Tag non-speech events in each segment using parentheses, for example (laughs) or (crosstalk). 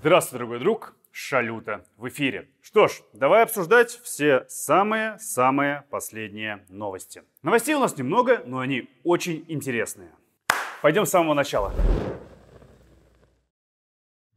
Здравствуй, дорогой друг! Шалюта в эфире. Что ж, давай обсуждать все самые-самые последние новости. Новостей у нас немного, но они очень интересные. Пойдем с самого начала.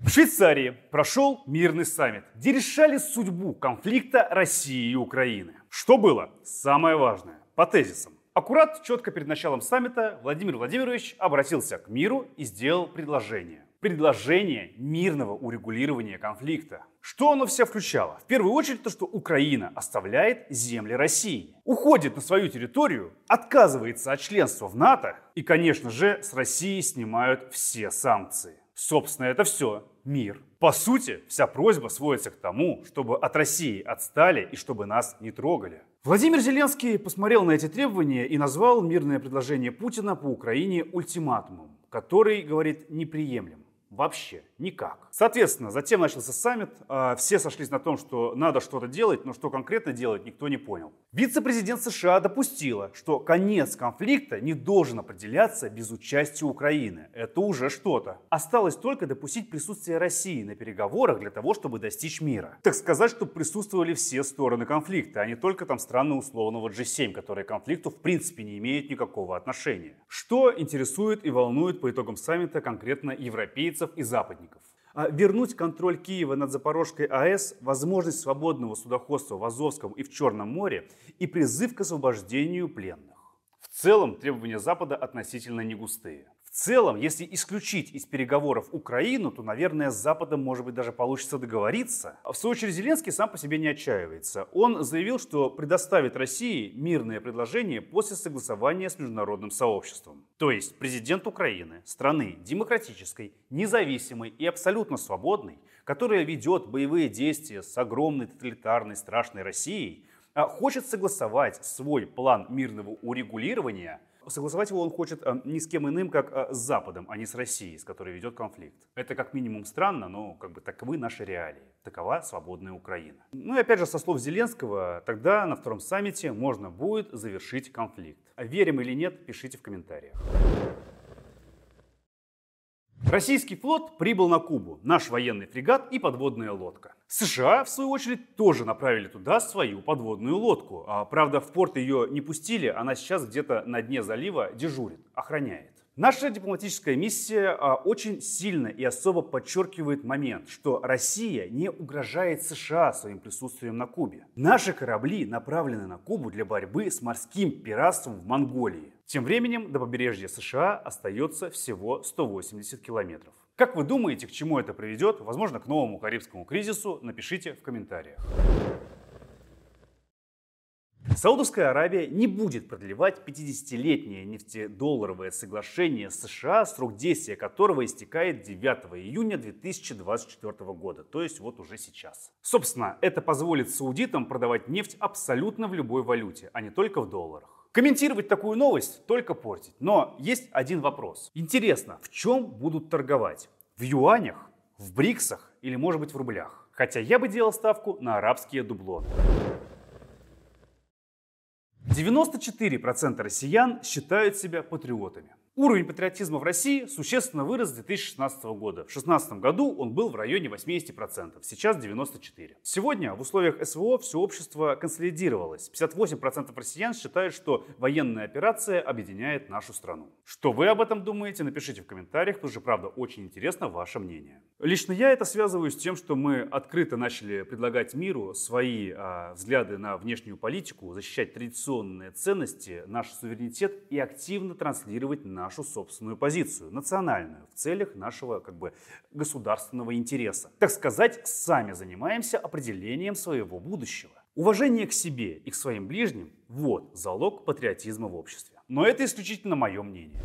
В Швейцарии прошел мирный саммит, где решали судьбу конфликта России и Украины. Что было? Самое важное. По тезисам. Аккурат четко перед началом саммита Владимир Владимирович обратился к миру и сделал предложение предложение мирного урегулирования конфликта. Что оно все включало? В первую очередь то, что Украина оставляет земли России, уходит на свою территорию, отказывается от членства в НАТО и, конечно же, с России снимают все санкции. Собственно, это все мир. По сути, вся просьба сводится к тому, чтобы от России отстали и чтобы нас не трогали. Владимир Зеленский посмотрел на эти требования и назвал мирное предложение Путина по Украине ультиматумом, который, говорит, неприемлем. Вообще никак. Соответственно, затем начался саммит, а, все сошлись на том, что надо что-то делать, но что конкретно делать, никто не понял. Вице-президент США допустила, что конец конфликта не должен определяться без участия Украины. Это уже что-то. Осталось только допустить присутствие России на переговорах для того, чтобы достичь мира. Так сказать, чтобы присутствовали все стороны конфликта, а не только там страны условного G7, которые к конфликту в принципе не имеют никакого отношения. Что интересует и волнует по итогам саммита конкретно европейцев киевцев и западников. А вернуть контроль Киева над Запорожской АЭС, возможность свободного судоходства в Азовском и в Черном море и призыв к освобождению пленных. В целом требования Запада относительно негустые целом, если исключить из переговоров Украину, то, наверное, с Западом, может быть, даже получится договориться. В свою очередь, Зеленский сам по себе не отчаивается. Он заявил, что предоставит России мирное предложение после согласования с международным сообществом. То есть президент Украины, страны демократической, независимой и абсолютно свободной, которая ведет боевые действия с огромной тоталитарной страшной Россией, а хочет согласовать свой план мирного урегулирования – Согласовать его он хочет э, ни с кем иным, как э, с Западом, а не с Россией, с которой ведет конфликт. Это как минимум странно, но как бы таковы наши реалии. Такова свободная Украина. Ну и опять же, со слов Зеленского, тогда на втором саммите можно будет завершить конфликт. Верим или нет, пишите в комментариях. Российский флот прибыл на Кубу, наш военный фрегат и подводная лодка. США, в свою очередь, тоже направили туда свою подводную лодку. А, правда, в порт ее не пустили, она сейчас где-то на дне залива дежурит, охраняет. Наша дипломатическая миссия а, очень сильно и особо подчеркивает момент, что Россия не угрожает США своим присутствием на Кубе. Наши корабли направлены на Кубу для борьбы с морским пиратством в Монголии. Тем временем до побережья США остается всего 180 километров. Как вы думаете, к чему это приведет? Возможно, к новому карибскому кризису? Напишите в комментариях. Саудовская Аравия не будет продлевать 50-летнее нефтедолларовое соглашение с США, срок действия которого истекает 9 июня 2024 года, то есть вот уже сейчас. Собственно, это позволит саудитам продавать нефть абсолютно в любой валюте, а не только в долларах. Комментировать такую новость только портить. Но есть один вопрос. Интересно, в чем будут торговать? В юанях, в бриксах или, может быть, в рублях? Хотя я бы делал ставку на арабские дублоны. 94% россиян считают себя патриотами. Уровень патриотизма в России существенно вырос с 2016 года. В 2016 году он был в районе 80%, сейчас 94%. Сегодня в условиях СВО все общество консолидировалось. 58% россиян считают, что военная операция объединяет нашу страну. Что вы об этом думаете, напишите в комментариях, потому что, правда, очень интересно ваше мнение. Лично я это связываю с тем, что мы открыто начали предлагать миру свои э, взгляды на внешнюю политику, защищать традиционные ценности, наш суверенитет и активно транслировать на нашу собственную позицию, национальную, в целях нашего как бы государственного интереса. Так сказать, сами занимаемся определением своего будущего. Уважение к себе и к своим ближним – вот залог патриотизма в обществе. Но это исключительно мое мнение.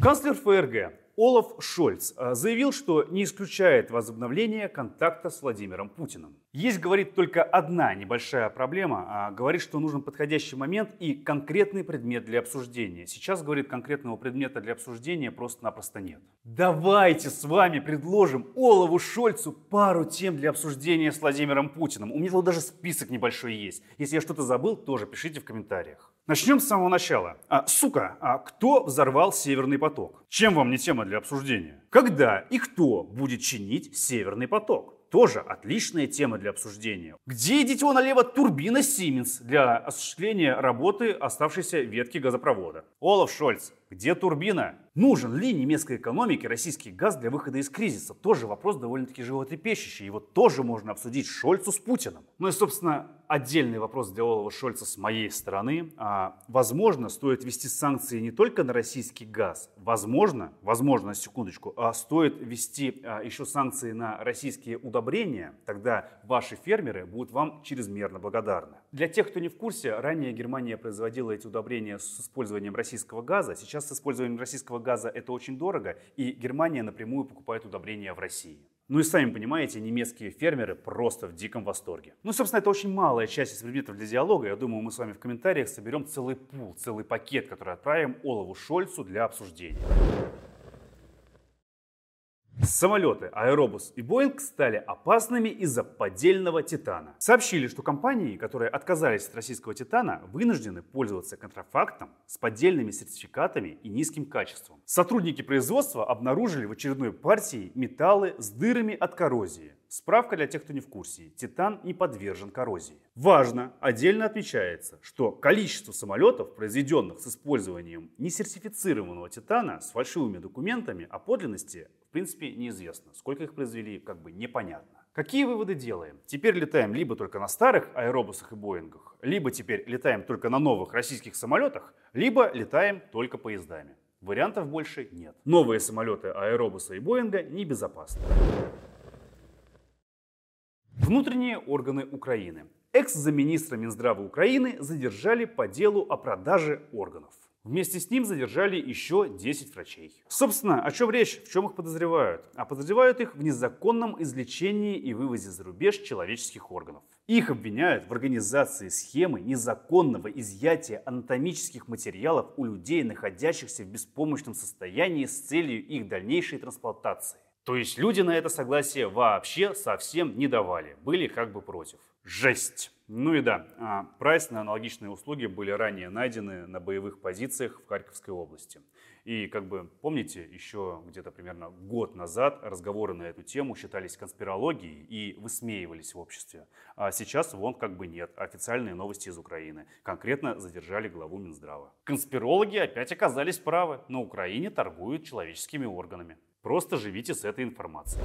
Канцлер ФРГ Олаф Шольц э, заявил, что не исключает возобновление контакта с Владимиром Путиным. Есть, говорит, только одна небольшая проблема. А, говорит, что нужен подходящий момент и конкретный предмет для обсуждения. Сейчас, говорит, конкретного предмета для обсуждения просто-напросто нет. Давайте с вами предложим Олову Шольцу пару тем для обсуждения с Владимиром Путиным. У меня тут даже список небольшой есть. Если я что-то забыл, тоже пишите в комментариях. Начнем с самого начала. А, сука, а кто взорвал Северный поток? Чем вам не тема для обсуждения? Когда и кто будет чинить Северный поток? тоже отличная тема для обсуждения. Где, дитё налево, турбина Siemens для осуществления работы оставшейся ветки газопровода? Олаф Шольц где турбина? Нужен ли немецкой экономике российский газ для выхода из кризиса? Тоже вопрос довольно-таки животрепещущий. Его тоже можно обсудить Шольцу с Путиным. Ну и, собственно, отдельный вопрос для Олова Шольца с моей стороны. А, возможно, стоит ввести санкции не только на российский газ. Возможно, возможно, секундочку, а стоит ввести а, еще санкции на российские удобрения. Тогда ваши фермеры будут вам чрезмерно благодарны. Для тех, кто не в курсе, ранее Германия производила эти удобрения с использованием российского газа. Сейчас сейчас с использованием российского газа это очень дорого, и Германия напрямую покупает удобрения в России. Ну и сами понимаете, немецкие фермеры просто в диком восторге. Ну, собственно, это очень малая часть из предметов для диалога. Я думаю, мы с вами в комментариях соберем целый пул, целый пакет, который отправим Олову Шольцу для обсуждения. Самолеты Аэробус и Боинг стали опасными из-за поддельного титана. Сообщили, что компании, которые отказались от российского титана, вынуждены пользоваться контрафактом с поддельными сертификатами и низким качеством. Сотрудники производства обнаружили в очередной партии металлы с дырами от коррозии. Справка для тех, кто не в курсе. Титан не подвержен коррозии. Важно, отдельно отмечается, что количество самолетов, произведенных с использованием несертифицированного титана с фальшивыми документами о подлинности, в принципе, неизвестно. Сколько их произвели, как бы непонятно. Какие выводы делаем? Теперь летаем либо только на старых аэробусах и Боингах, либо теперь летаем только на новых российских самолетах, либо летаем только поездами. Вариантов больше нет. Новые самолеты аэробуса и Боинга небезопасны. Внутренние органы Украины. Экс-замминистра Минздрава Украины задержали по делу о продаже органов. Вместе с ним задержали еще 10 врачей. Собственно, о чем речь, в чем их подозревают? А подозревают их в незаконном извлечении и вывозе за рубеж человеческих органов. Их обвиняют в организации схемы незаконного изъятия анатомических материалов у людей, находящихся в беспомощном состоянии с целью их дальнейшей трансплантации. То есть люди на это согласие вообще совсем не давали, были как бы против. Жесть! Ну и да, а, прайс на аналогичные услуги были ранее найдены на боевых позициях в Харьковской области. И, как бы помните, еще где-то примерно год назад разговоры на эту тему считались конспирологией и высмеивались в обществе. А сейчас вон как бы нет. Официальные новости из Украины. Конкретно задержали главу Минздрава. Конспирологи опять оказались правы. На Украине торгуют человеческими органами. Просто живите с этой информацией.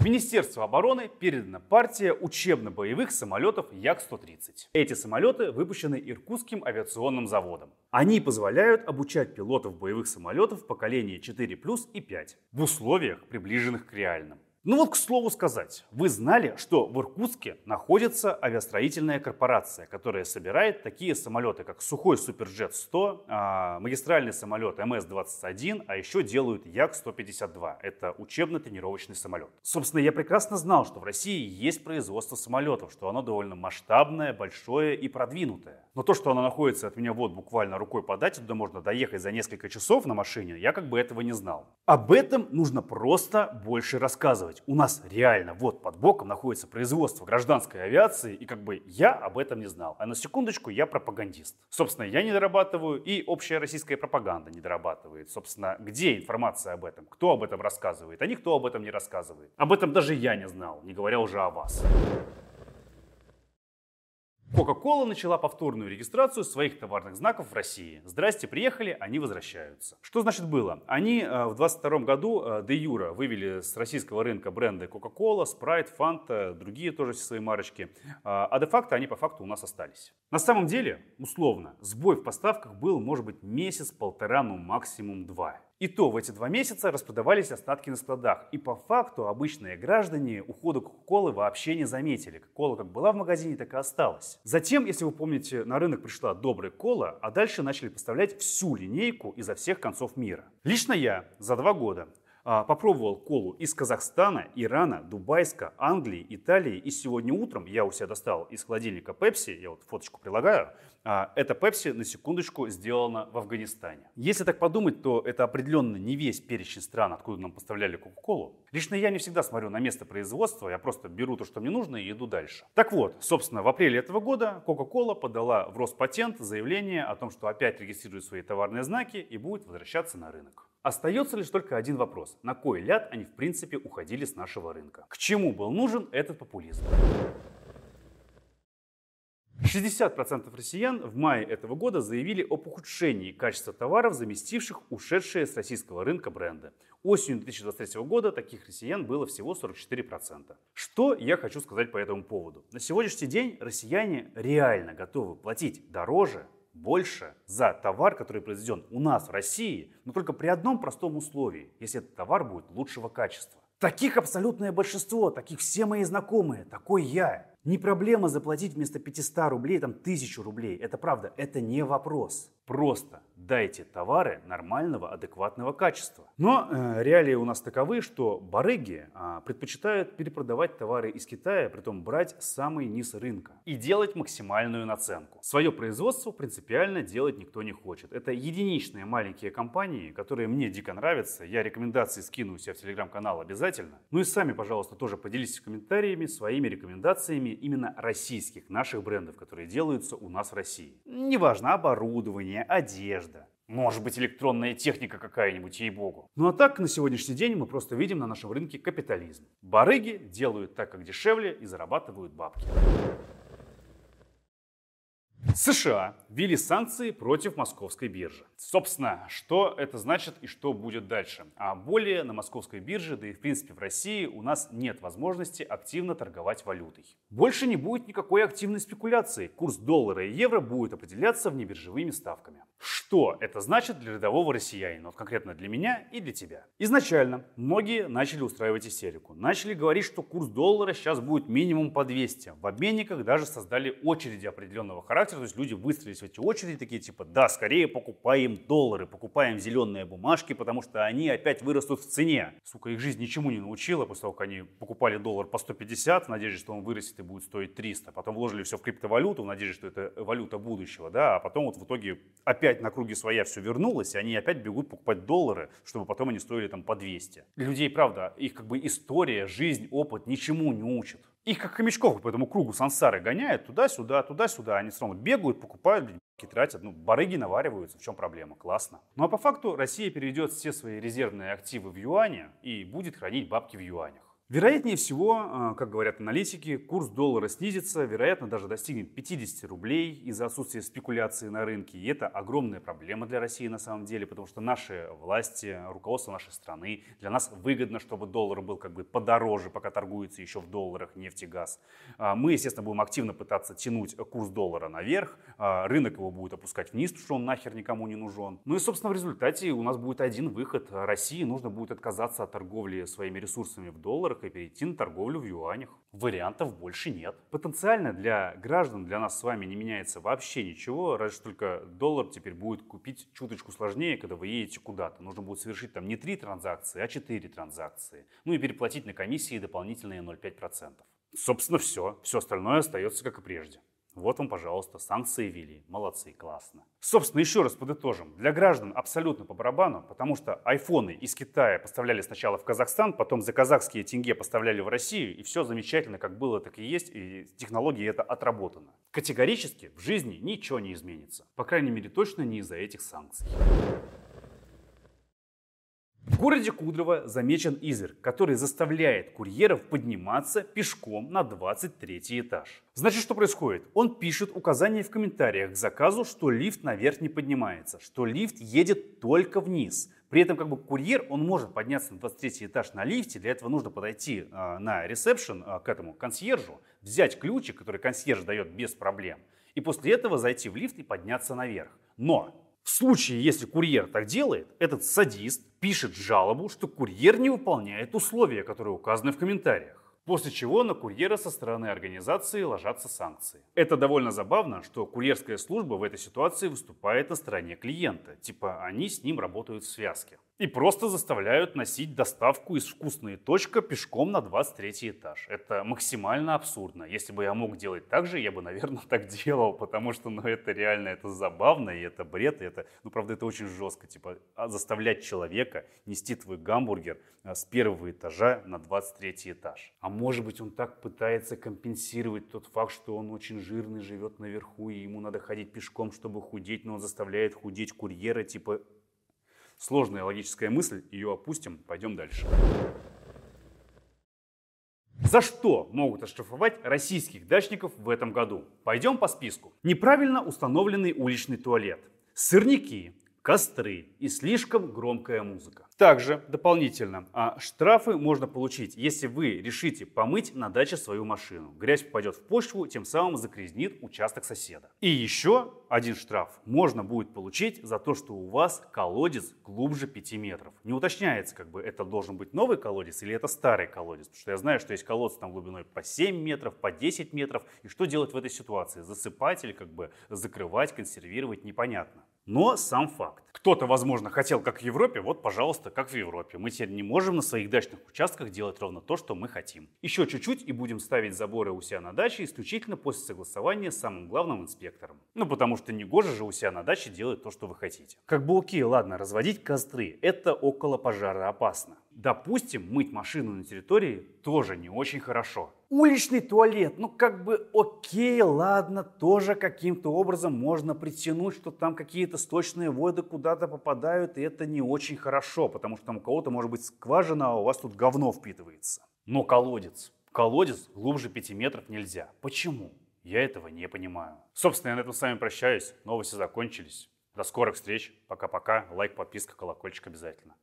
В Министерство обороны передана партия учебно-боевых самолетов Як-130. Эти самолеты выпущены Иркутским авиационным заводом. Они позволяют обучать пилотов боевых самолетов поколения 4+, и 5 в условиях, приближенных к реальным. Ну вот, к слову сказать, вы знали, что в Иркутске находится авиастроительная корпорация, которая собирает такие самолеты, как Сухой Суперджет-100, а, магистральный самолет МС-21, а еще делают Як-152. Это учебно-тренировочный самолет. Собственно, я прекрасно знал, что в России есть производство самолетов, что оно довольно масштабное, большое и продвинутое. Но то, что оно находится от меня вот буквально рукой подать, туда можно доехать за несколько часов на машине, я как бы этого не знал. Об этом нужно просто больше рассказывать показывать, у нас реально вот под боком находится производство гражданской авиации, и как бы я об этом не знал. А на секундочку, я пропагандист. Собственно, я не дорабатываю, и общая российская пропаганда не дорабатывает. Собственно, где информация об этом? Кто об этом рассказывает? А никто об этом не рассказывает. Об этом даже я не знал, не говоря уже о вас. Coca-Cola начала повторную регистрацию своих товарных знаков в России. Здрасте, приехали, они возвращаются. Что значит было? Они э, в 22 году э, де юра вывели с российского рынка бренды Coca-Cola, Sprite, Fanta, другие тоже все свои марочки. Э, а де-факто они по факту у нас остались. На самом деле, условно, сбой в поставках был, может быть, месяц-полтора, ну максимум два. И то в эти два месяца распродавались остатки на складах. И по факту обычные граждане ухода Кока-Колы вообще не заметили. кола как была в магазине, так и осталась. Затем, если вы помните, на рынок пришла добрая кола, а дальше начали поставлять всю линейку изо всех концов мира. Лично я за два года а, попробовал колу из Казахстана, Ирана, Дубайска, Англии, Италии. И сегодня утром я у себя достал из холодильника Пепси, я вот фоточку прилагаю, а, эта Пепси, на секундочку, сделана в Афганистане. Если так подумать, то это определенно не весь перечень стран, откуда нам поставляли Кока-Колу. Лично я не всегда смотрю на место производства, я просто беру то, что мне нужно и иду дальше. Так вот, собственно, в апреле этого года Кока-Кола подала в Роспатент заявление о том, что опять регистрирует свои товарные знаки и будет возвращаться на рынок. Остается лишь только один вопрос. На кой ляд они в принципе уходили с нашего рынка? К чему был нужен этот популизм? 60% россиян в мае этого года заявили об ухудшении качества товаров, заместивших ушедшие с российского рынка бренды. Осенью 2023 года таких россиян было всего 44%. Что я хочу сказать по этому поводу? На сегодняшний день россияне реально готовы платить дороже больше за товар, который произведен у нас в России, но только при одном простом условии, если этот товар будет лучшего качества. Таких абсолютное большинство, таких все мои знакомые, такой я. Не проблема заплатить вместо 500 рублей, там, 1000 рублей. Это правда, это не вопрос. Просто дайте товары нормального, адекватного качества. Но э, реалии у нас таковы, что барыги э, предпочитают перепродавать товары из Китая, притом брать самый низ рынка и делать максимальную наценку. Свое производство принципиально делать никто не хочет. Это единичные маленькие компании, которые мне дико нравятся. Я рекомендации скину у себя в телеграм-канал обязательно. Ну и сами, пожалуйста, тоже поделитесь комментариями своими рекомендациями именно российских, наших брендов, которые делаются у нас в России. Неважно, оборудование, одежда, может быть, электронная техника какая-нибудь, ей-богу. Ну а так, на сегодняшний день мы просто видим на нашем рынке капитализм. Барыги делают так, как дешевле, и зарабатывают бабки. США ввели санкции против московской биржи. Собственно, что это значит и что будет дальше? А более на московской бирже, да и в принципе в России у нас нет возможности активно торговать валютой. Больше не будет никакой активной спекуляции. Курс доллара и евро будет определяться внебиржевыми ставками. Что это значит для рядового россиянина, вот конкретно для меня и для тебя? Изначально многие начали устраивать истерику. Начали говорить, что курс доллара сейчас будет минимум по 200. В обменниках даже создали очереди определенного характера, то есть люди выстроились в эти очереди, такие типа, да, скорее покупаем доллары, покупаем зеленые бумажки, потому что они опять вырастут в цене. Сука, их жизнь ничему не научила, после того, как они покупали доллар по 150 в надежде, что он вырастет и будет стоить 300. Потом вложили все в криптовалюту в надежде, что это валюта будущего, да, а потом вот в итоге опять опять на круги своя все вернулось, и они опять бегут покупать доллары, чтобы потом они стоили там по 200. Людей, правда, их как бы история, жизнь, опыт ничему не учат. Их как хомячков по этому кругу сансары гоняют туда-сюда, туда-сюда. Они все равно бегают, покупают, блядь, тратят. Ну, барыги навариваются, в чем проблема? Классно. Ну а по факту Россия переведет все свои резервные активы в юане и будет хранить бабки в юанях. Вероятнее всего, а, как говорят аналитики, курс доллара снизится, вероятно, даже достигнет 50 рублей из-за отсутствия спекуляции на рынке. И это огромная проблема для России на самом деле, потому что наши власти, руководство нашей страны, для нас выгодно, чтобы доллар был как бы подороже, пока торгуется еще в долларах нефть и газ. А, мы, естественно, будем активно пытаться тянуть курс доллара наверх, а, рынок его будет опускать вниз, потому что он нахер никому не нужен. Ну и, собственно, в результате у нас будет один выход. России нужно будет отказаться от торговли своими ресурсами в долларах, и перейти на торговлю в юанях. Вариантов больше нет. Потенциально для граждан, для нас с вами не меняется вообще ничего, разве что только доллар теперь будет купить чуточку сложнее, когда вы едете куда-то. Нужно будет совершить там не три транзакции, а четыре транзакции. Ну и переплатить на комиссии дополнительные 0,5%. Собственно, все. Все остальное остается как и прежде. Вот вам, пожалуйста, санкции ввели. Молодцы, классно. Собственно, еще раз подытожим. Для граждан абсолютно по барабану, потому что айфоны из Китая поставляли сначала в Казахстан, потом за казахские тенге поставляли в Россию, и все замечательно, как было, так и есть, и технологии это отработано. Категорически в жизни ничего не изменится. По крайней мере, точно не из-за этих санкций. В городе Кудрово замечен изверг, который заставляет курьеров подниматься пешком на 23 этаж. Значит, что происходит? Он пишет указания в комментариях к заказу, что лифт наверх не поднимается, что лифт едет только вниз. При этом как бы курьер, он может подняться на 23 этаж на лифте, для этого нужно подойти э, на ресепшн э, к этому консьержу, взять ключи, которые консьерж дает без проблем, и после этого зайти в лифт и подняться наверх. Но в случае, если курьер так делает, этот садист пишет жалобу, что курьер не выполняет условия, которые указаны в комментариях. После чего на курьера со стороны организации ложатся санкции. Это довольно забавно, что курьерская служба в этой ситуации выступает на стороне клиента, типа они с ним работают в связке и просто заставляют носить доставку из вкусной точки пешком на 23 этаж. Это максимально абсурдно. Если бы я мог делать так же, я бы, наверное, (laughs) так делал, потому что, ну, это реально, это забавно, и это бред, и это, ну, правда, это очень жестко, типа, а заставлять человека нести твой гамбургер а, с первого этажа на 23 этаж. А может быть, он так пытается компенсировать тот факт, что он очень жирный, живет наверху, и ему надо ходить пешком, чтобы худеть, но он заставляет худеть курьера, типа, Сложная логическая мысль, ее опустим, пойдем дальше. За что могут оштрафовать российских дачников в этом году? Пойдем по списку. Неправильно установленный уличный туалет, сырники, костры и слишком громкая музыка. Также дополнительно а штрафы можно получить, если вы решите помыть на даче свою машину. Грязь попадет в почву, тем самым загрязнит участок соседа. И еще один штраф можно будет получить за то, что у вас колодец глубже 5 метров. Не уточняется, как бы это должен быть новый колодец или это старый колодец. Потому что я знаю, что есть колодцы там глубиной по 7 метров, по 10 метров. И что делать в этой ситуации? Засыпать или как бы закрывать, консервировать, непонятно но сам факт. Кто-то, возможно, хотел как в Европе, вот, пожалуйста, как в Европе. Мы теперь не можем на своих дачных участках делать ровно то, что мы хотим. Еще чуть-чуть и будем ставить заборы у себя на даче исключительно после согласования с самым главным инспектором. Ну, потому что не гоже же у себя на даче делать то, что вы хотите. Как бы окей, ладно, разводить костры – это около пожара опасно. Допустим, мыть машину на территории тоже не очень хорошо. Уличный туалет, ну как бы окей, ладно, тоже каким-то образом можно притянуть, что там какие-то сточные воды куда-то попадают, и это не очень хорошо, потому что там у кого-то может быть скважина, а у вас тут говно впитывается. Но колодец. Колодец глубже 5 метров нельзя. Почему? Я этого не понимаю. Собственно, я на этом с вами прощаюсь. Новости закончились. До скорых встреч. Пока-пока. Лайк, подписка, колокольчик обязательно.